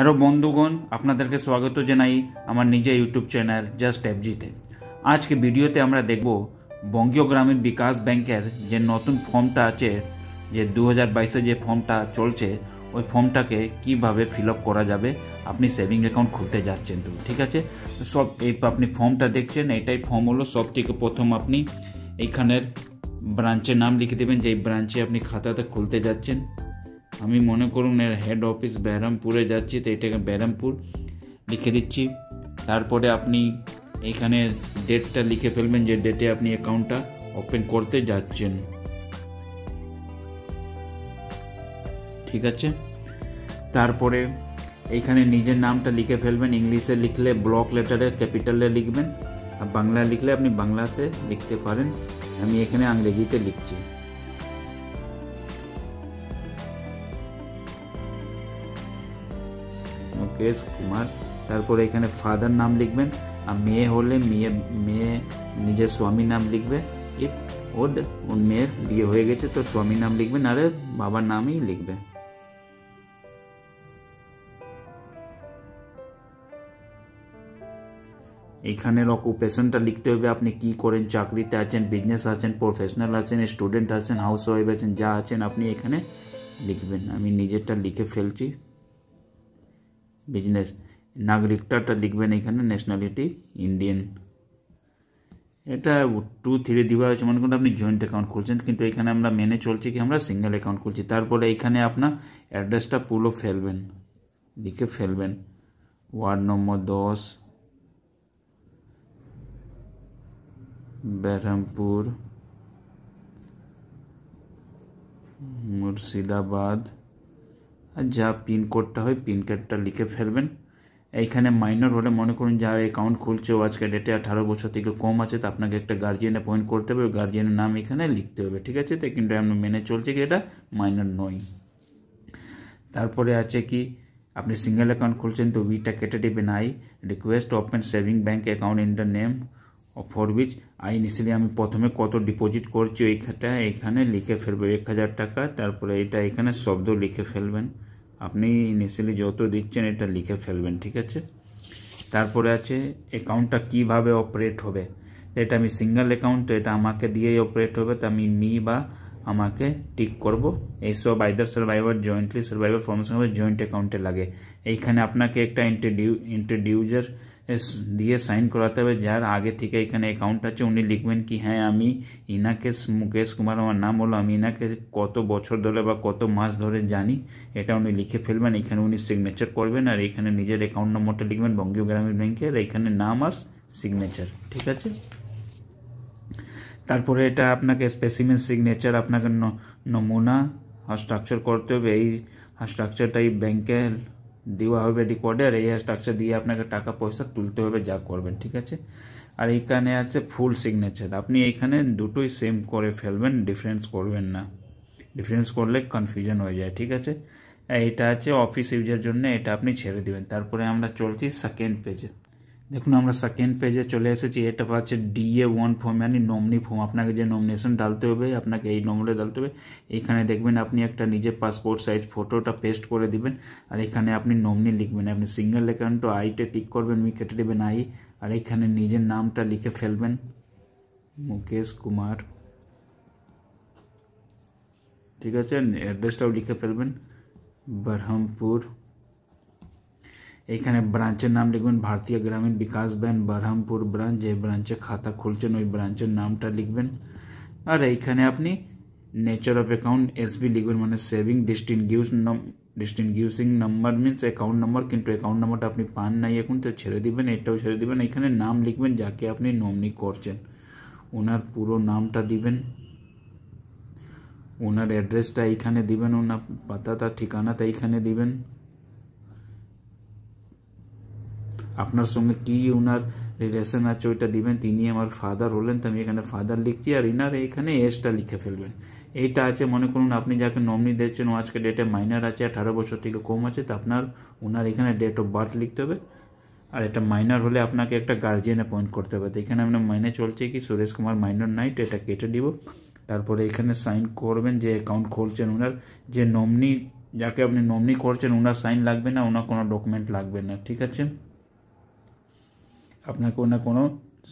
hello বন্ধুগণ আপনাদেরকে স্বাগত জানাই আমার নিজের ইউটিউব চ্যানেল জাস্ট অ্যাপজিতে আজকে ভিডিওতে আমরা দেখব বঙ্গীয় গ্রামীণ বিকাশ ব্যাংকের যে নতুন ফর্মটা আছে যে দু হাজার বাইশে যে ফর্মটা চলছে ওই ফর্মটাকে কিভাবে ফিল আপ করা যাবে আপনি সেভিং অ্যাকাউন্ট খুলতে যাচ্ছেন তো ঠিক আছে সব এই আপনি ফর্মটা দেখছেন এটাই ফর্ম হলো সব থেকে প্রথম আপনি এইখানের ব্রাঞ্চের নাম লিখে দেবেন এই ব্রাঞ্চে আপনি খাতাতে খুলতে যাচ্ছেন আমি মনে করুন এর হেড অফিস ব্যারামপুরে যাচ্ছি তো এটাকে ব্যারামপুর লিখে দিচ্ছি তারপরে আপনি এখানে ডেটটা লিখে ফেলবেন যে ডেটে আপনি অ্যাকাউন্টটা ওপেন করতে যাচ্ছেন ঠিক আছে তারপরে এখানে নিজের নামটা লিখে ফেলবেন ইংলিশে লিখলে ব্লক লেটারে ক্যাপিটালে লিখবেন আর বাংলায় লিখলে আপনি বাংলাতে লিখতে পারেন আমি এখানে ইংরেজিতে লিখছি মুকেশ কুমার তারপরে এখানে ফাদার নাম লিখবেন আর মেয়ে হলে মেয়ে মেয়ে নিজের স্বামী নাম লিখবে ইফ ওর ওর মেয়ের বিয়ে হয়ে গেছে তো স্বামী নাম লিখবেন আরে বাবার নামই লিখবে এখানের অকুপেশনটা লিখতে হবে আপনি কি করেন চাকরিতে আছেন বিজনেস আছেন প্রফেশনাল আছেন স্টুডেন্ট আছেন হাউস ওয়াইফ আছেন যা আছেন আপনি এখানে লিখবেন আমি নিজেরটা লিখে ফেলছি বিজনেস নাগরিকটাটা লিখবেন এখানে ন্যাশনালিটি ইন্ডিয়ান এটা টু থ্রি দেওয়া হয়েছে মনে করুন আপনি জয়েন্ট অ্যাকাউন্ট খুলছেন কিন্তু এখানে আমরা মেনে চলছি কি আমরা সিঙ্গেল অ্যাকাউন্ট খুলছি তারপরে এখানে আপনার অ্যাড্রেসটা পুরো ফেলবেন লিখে ফেলবেন ওয়ার্ড নম্বর দশ বেরহামপুর মুর্শিদাবাদ যা পিনকোডটা হয় পিনকোডটা লিখে ফেলবেন এইখানে মাইনর হলে মনে করুন যারা অ্যাকাউন্ট খুলছে ও আজকে ডেটে আঠারো বছর থেকে কম আছে তো আপনাকে একটা গার্জিয়ান অ্যাপয়েন্ট করতে হবে গার্জিয়ানের নাম এখানে লিখতে হবে ঠিক আছে তো কিন্তু আমরা মেনে চলছে কি এটা মাইনর নয় তারপরে আছে কি আপনি সিঙ্গেল অ্যাকাউন্ট খুলছেন তো উইটা কেটে দেবেন I request open saving bank account in the name for which I initially আমি প্রথমে কত ডিপোজিট করছি ওইখানটা এখানে লিখে ফেলবো এক হাজার টাকা তারপরে এটা এখানে শব্দ লিখে ফেলবেন আপনি ইনিশিয়ালি যত দিচ্ছেন এটা লিখে ফেলবেন ঠিক আছে তারপরে আছে অ্যাকাউন্টটা কিভাবে অপারেট হবে এটা আমি সিঙ্গেল অ্যাকাউন্ট তো এটা আমাকে দিয়েই অপারেট হবে তো আমি মি বা আমাকে টিক করব এইসব either survivor jointly survivor formation হবে জয়েন্ট অ্যাকাউন্টে লাগে এইখানে আপনাকে একটা ইন্ট্রোডিউ ইন্ট্রোডিউজার দিয়ে সাইন করাতে হবে যার আগে থেকে এখানে অ্যাকাউন্ট আছে উনি লিখবেন কি হ্যাঁ আমি ইনাকে মুকেশ কুমার আমার নাম হলো আমি ইনাকে কত বছর ধরে বা কত মাস ধরে জানি এটা উনি লিখে ফেলবেন এখানে উনি সিগনেচার করবেন আর এখানে নিজের অ্যাকাউন্ট নম্বরটা লিখবেন বঙ্গীয় গ্রামীণ ব্যাংকের এখানে নাম আর সিগনেচার ঠিক আছে তারপরে এটা আপনাকে স্পেসিমেন সিগনেচার আপনাকে নমুনা স্ট্রাকচার করতে হবে এই স্ট্রাকচারটা এই ব্যাংকের দেওয়া হবে রেকর্ডে আর এই স্ট্রাকচার দিয়ে আপনাকে টাকা পয়সা তুলতে হবে যা করবেন ঠিক আছে আর এখানে আছে ফুল সিগনেচার আপনি এখানে দুটোই সেম করে ফেলবেন ডিফারেন্স করবেন না ডিফারেন্স করলে কনফিউশন হয়ে যায় ঠিক আছে এটা আছে অফিস ইউজের জন্য এটা আপনি ছেড়ে দিবেন তারপরে আমরা চলছি সেকেন্ড পেজে দেখুন আমরা সেকেন্ড পেজে চলে এসেছি এটা পাচ্ছে ডিএ ওয়ান ফর্ম মানে নমনি ফর্ম আপনাকে যে নমিনেশন ডালতে হবে আপনাকে এই নম্বরে ডালতে হবে এখানে দেখবেন আপনি একটা নিজের পাসপোর্ট সাইজ ফটোটা পেস্ট করে দিবেন আর এখানে আপনি নমনি লিখবেন আপনি সিঙ্গেল অ্যাকাউন্ট আইটে টিক করবেন মি কেটে দেবেন আই আর এখানে নিজের নামটা লিখে ফেলবেন মুকেশ কুমার ঠিক আছে অ্যাড্রেসটাও লিখে ফেলবেন বরহমপুর এইখানে ব্রাঞ্চের নাম লিখবেন ভারতীয় গ্রামীণ বিকাশ ব্যাংক বারহামপুর ব্রাঞ্চ যে ব্রাঞ্চে খাতা খুলছেন ওই ব্রাঞ্চের নামটা লিখবেন আর এইখানে আপনি নেচার অফ অ্যাকাউন্ট এসবি লিখবেন মানে saving distinguish distinguishing number means account number কিন্তু অ্যাকাউন্ট নাম্বারটা আপনি পান নাই এখন তো ছেড়ে দিবেন এটাও ছেড়ে দিবেন এখানে নাম লিখবেন যাকে আপনি নমনি করছেন ওনার পুরো নামটা দিবেন ওনার অ্যাড্রেসটা এইখানে দিবেন ওনার পাতা তার ঠিকানাটা এইখানে দিবেন আপনার সঙ্গে কি ওনার রিলেশন আছে ওইটা দিবেন তিনি আমার ফাদার হলেন তো আমি এখানে ফাদার লিখছি আর ইনার এখানে এসটা লিখে ফেলবেন এইটা আছে মনে করুন আপনি যাকে নমনি দিচ্ছেন ও আজকে ডেটে মাইনার আছে আঠারো বছর থেকে কম আছে তো আপনার ওনার এখানে ডেট অফ বার্থ লিখতে হবে আর এটা মাইনার হলে আপনাকে একটা গার্জিয়ান অ্যাপয়েন্ট করতে হবে তো এখানে আপনার মাইনে চলছে কি সুরেশ কুমার মাইনার নাইট এটা কেটে দিব তারপরে এখানে সাইন করবেন যে অ্যাকাউন্ট খুলছেন ওনার যে নমনি যাকে আপনি নমনি করছেন ওনার সাইন লাগবে না ওনার কোনো ডকুমেন্ট লাগবে না ঠিক আছে আপনার কোনো না কোনো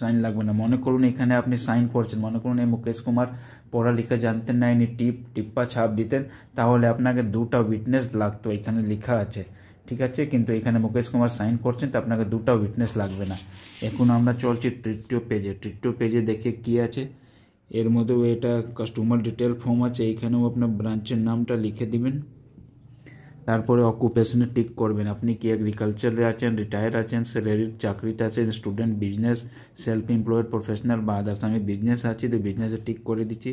সাইন লাগবে না মনে করুন এখানে আপনি সাইন করছেন মনে করুন এই মুকেশ কুমার পড়ালেখা জানতেন না ইনি টিপ টিপ্পা ছাপ দিতেন তাহলে আপনাকে দুটা উইটনেস লাগতো এখানে লেখা আছে ঠিক আছে কিন্তু এখানে মুকেশ কুমার সাইন করছেন তো আপনাকে দুটা উইটনেস লাগবে না এখন আমরা চলছি তৃতীয় পেজে তৃতীয় পেজে দেখে কি আছে এর মধ্যেও এটা কাস্টমার ডিটেল ফর্ম আছে এইখানেও আপনার ব্রাঞ্চের নামটা লিখে দিবেন তারপরে অকুপেশনে টিক করবেন আপনি কি এগ্রিকালচারে আছেন রিটায়ার আছেন স্যালারির চাকরিতে আছেন student business self employed professional বা আদার্স আমি বিজনেস আছি তো বিজনেসে টিক করে দিচ্ছি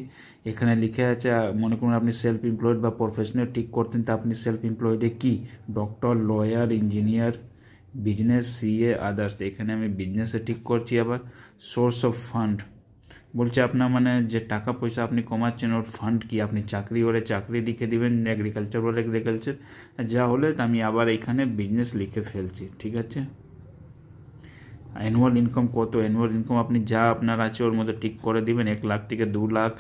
এখানে লিখে আছে মনে করুন আপনি সেলফ এমপ্লয়েড বা প্রফেশনাল টিক করতেন তা আপনি সেলফ এমপ্লয়েডে কি doctor lawyer engineer business CA others এখানে আমি বিজনেসে টিক করছি আবার সোর্স অফ ফান্ড বলছে আপনার মানে যে টাকা পয়সা আপনি কমাচ্ছেন ওর ফান্ড কি আপনি চাকরি হলে চাকরি লিখে দিবেন এগ্রিকালচার বলে এগ্রিকালচার যা হলে আমি আবার এখানে বিজনেস লিখে ফেলছি ঠিক আছে অ্যানুয়াল ইনকাম কত অ্যানুয়াল ইনকাম আপনি যা আপনার আছে ওর মধ্যে ঠিক করে দিবেন এক লাখ থেকে দু লাখ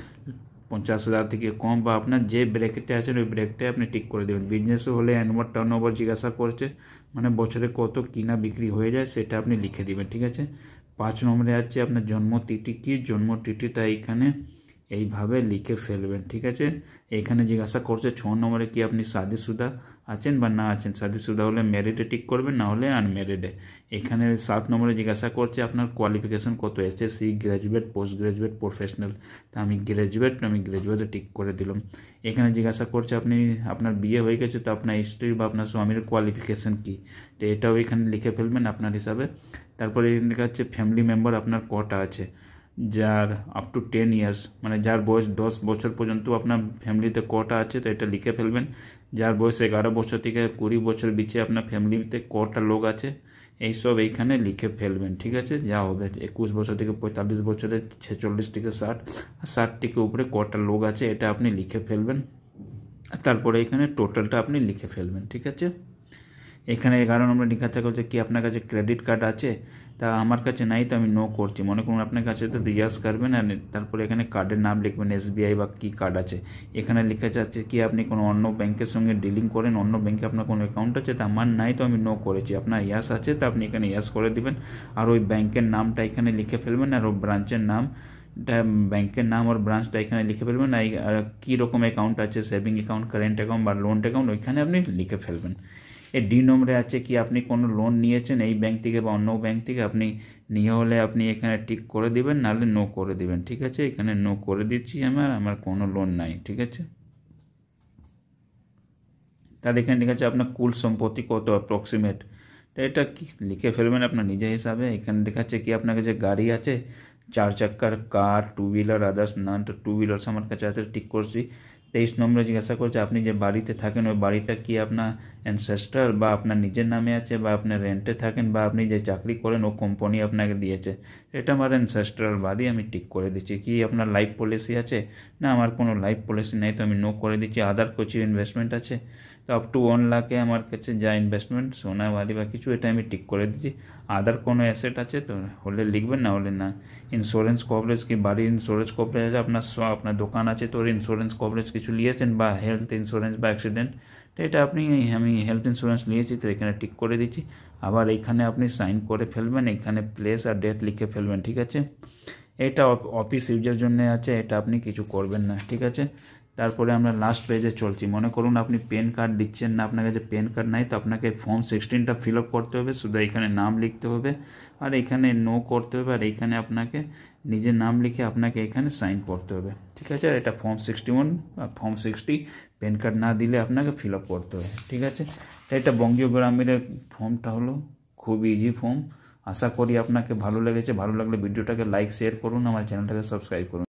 পঞ্চাশ হাজার থেকে কম বা আপনার যে ব্রেকেটে আছেন ওই ব্রেকটাই আপনি ঠিক করে দেবেন বিজনেসে হলে অ্যানুয়াল টার্ন ওভার জিজ্ঞাসা করছে মানে বছরে কত কিনা বিক্রি হয়ে যায় সেটা আপনি লিখে দিবেন ঠিক আছে पाँच नम्बर आज आप जन्मतिथि की जन्मतिथिता ये এইভাবে লিখে ফেলবেন ঠিক আছে এখানে জিজ্ঞাসা করছে ছ নম্বরে কি আপনি শাদিসুদা আছেন বা না আছেন শাদিসুদা হলে ম্যারিডে ঠিক করবেন না হলে আনম্যারিডে এখানে সাত নম্বরে জিজ্ঞাসা করছে আপনার কোয়ালিফিকেশন কত SSC graduate post graduate professional তা আমি গ্র্যাজুয়েট আমি গ্র্যাজুয়েটে ঠিক করে দিলাম এখানে জিজ্ঞাসা করছে আপনি আপনার বিয়ে হয়ে গেছে তো আপনার স্ত্রী বা আপনার স্বামীর কোয়ালিফিকেশন কী তো এটাও এখানে লিখে ফেলবেন আপনার হিসাবে তারপরে লেখা হচ্ছে ফ্যামিলি মেম্বার আপনার কটা আছে যার আপ টু টেন ইয়ার্স মানে যার বয়স দশ বছর পর্যন্ত আপনার ফ্যামিলিতে কটা আছে তো এটা লিখে ফেলবেন যার বয়স এগারো বছর থেকে কুড়ি বছর বিচে আপনার ফ্যামিলিতে কটা লোক আছে এইসব এইখানে লিখে ফেলবেন ঠিক আছে যা হবে একুশ বছর থেকে পঁয়তাল্লিশ বছরে ছেচল্লিশ থেকে ষাট আর ষাট থেকে উপরে কটা লোক আছে এটা আপনি লিখে ফেলবেন তারপরে এখানে টোটালটা আপনি লিখে ফেলবেন ঠিক আছে এখানে এগারো আমরা জিজ্ঞাসা করছি কি আপনার কাছে ক্রেডিট কার্ড আছে তা আমার কাছে নাই তো আমি নো করছি মনে করুন আপনার কাছে তো রিয়াজ করবেন আর তারপরে এখানে কার্ডের নাম লিখবেন এসবিআই বা কি কার্ড আছে এখানে লেখা যাচ্ছে কি আপনি কোনো অন্য ব্যাংকের সঙ্গে ডিলিং করেন অন্য ব্যাংকে আপনার কোনো অ্যাকাউন্ট আছে তা আমার নাই তো আমি নো করেছি আপনার ইয়াস আছে তা আপনি এখানে ইয়াস করে দিবেন আর ওই ব্যাংকের নামটা এখানে লিখে ফেলবেন আর ওই ব্রাঞ্চের নাম ব্যাংকের নাম আর ব্রাঞ্চটা এখানে লিখে ফেলবেন আর কীরকম অ্যাকাউন্ট আছে সেভিং অ্যাকাউন্ট কারেন্ট অ্যাকাউন্ট বা লোন অ্যাকাউন্ট ওইখানে আপনি লিখে ফেলবেন এর ডি নম্বরে আছে কি আপনি কোনো লোন নিয়েছেন এই ব্যাংক থেকে বা অন্য ব্যাংক থেকে আপনি নিয়ে হলে আপনি এখানে টিক করে দিবেন নাহলে নো করে দিবেন ঠিক আছে এখানে নো করে দিচ্ছি আমার আমার কোনো লোন নাই ঠিক আছে তাহলে এখানে ঠিক আছে আপনার কুল সম্পত্তি কত অ্যাপ্রক্সিমেট এটা কি লিখে ফেলবেন আপনার নিজের হিসাবে এখানে দেখাচ্ছে কি আপনার কাছে গাড়ি আছে চার চাকার car two wheeler others none two wheelers আমার কাছে আছে ঠিক করছি তেইশ নম্বরে জিজ্ঞাসা করছে আপনি যে বাড়িতে থাকেন ওই বাড়িটা কি আপনার অ্যানসেস্ট্রাল বা আপনার নিজের নামে আছে বা আপনি রেন্টে থাকেন বা আপনি যে চাকরি করেন ও কোম্পানি আপনাকে দিয়েছে এটা আমার অ্যানসেস্ট্রাল বাদই আমি ঠিক করে দিচ্ছি কি আপনার লাইফ পলিসি আছে না আমার কোনো লাইফ পলিসি নেই তো আমি নো করে দিচ্ছি আদার কোচিং ইনভেস্টমেন্ট আছে তো আপ টু ওয়ান লাখে আমার কাছে যা ইনভেস্টমেন্ট সোনা বালি বা কিছু এটা আমি টিক করে দিচ্ছি আদার কোনো অ্যাসেট আছে তো হলে লিখবেন না হলে না ইন্স্যুরেন্স কভারেজ কি বাড়ির ইন্স্যুরেন্স কভারেজ আছে আপনার আপনার দোকান আছে তো ইন্স্যুরেন্স কভারেজ কিছু নিয়েছেন বা হেলথ ইন্স্যুরেন্স বা অ্যাক্সিডেন্ট তো এটা আপনি আমি হেলথ ইন্স্যুরেন্স নিয়েছি তো এখানে টিক করে দিচ্ছি আবার এইখানে আপনি সাইন করে ফেলবেন এখানে প্লেস আর ডেট লিখে ফেলবেন ঠিক আছে এটা অফিস ইউজের জন্য আছে এটা আপনি কিছু করবেন না ঠিক আছে তারপরে আমরা লাস্ট পেজে চলছি মনে করুন আপনি পেন কার্ড দিচ্ছেন না আপনার কাছে পেন কার্ড নাই তো আপনাকে ফর্ম সিক্সটিনটা ফিল আপ করতে হবে শুধু এখানে নাম লিখতে হবে আর এখানে নো করতে হবে আর এইখানে আপনাকে নিজের নাম লিখে আপনাকে এখানে সাইন করতে হবে ঠিক আছে আর এটা form sixty one form sixty PAN card না দিলে আপনাকে ফিল আপ করতে হবে ঠিক আছে এটা বঙ্গীয় গ্রামের ফর্মটা হলো খুব ইজি ফর্ম আশা করি আপনাকে ভালো লেগেছে ভালো লাগলে ভিডিওটাকে লাইক শেয়ার করুন আমার চ্যানেলটাকে সাবস্ক্রাইব করুন